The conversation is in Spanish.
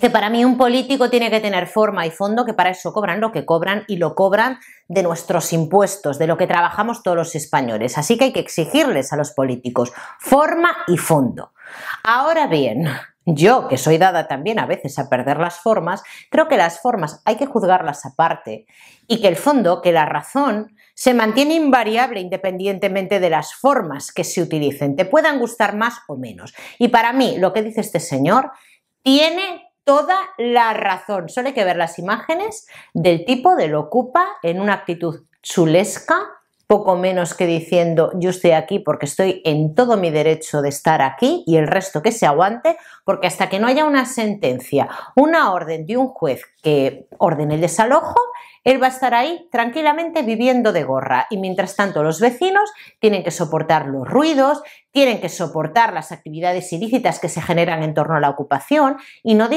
que para mí un político tiene que tener forma y fondo, que para eso cobran lo que cobran y lo cobran de nuestros impuestos, de lo que trabajamos todos los españoles. Así que hay que exigirles a los políticos forma y fondo. Ahora bien, yo, que soy dada también a veces a perder las formas, creo que las formas hay que juzgarlas aparte y que el fondo, que la razón, se mantiene invariable independientemente de las formas que se utilicen, te puedan gustar más o menos. Y para mí, lo que dice este señor tiene toda la razón. Solo hay que ver las imágenes del tipo lo ocupa en una actitud chulesca, poco menos que diciendo yo estoy aquí porque estoy en todo mi derecho de estar aquí y el resto que se aguante, porque hasta que no haya una sentencia, una orden de un juez que ordene el desalojo, él va a estar ahí tranquilamente viviendo de gorra y mientras tanto los vecinos tienen que soportar los ruidos, tienen que soportar las actividades ilícitas que se generan en torno a la ocupación y no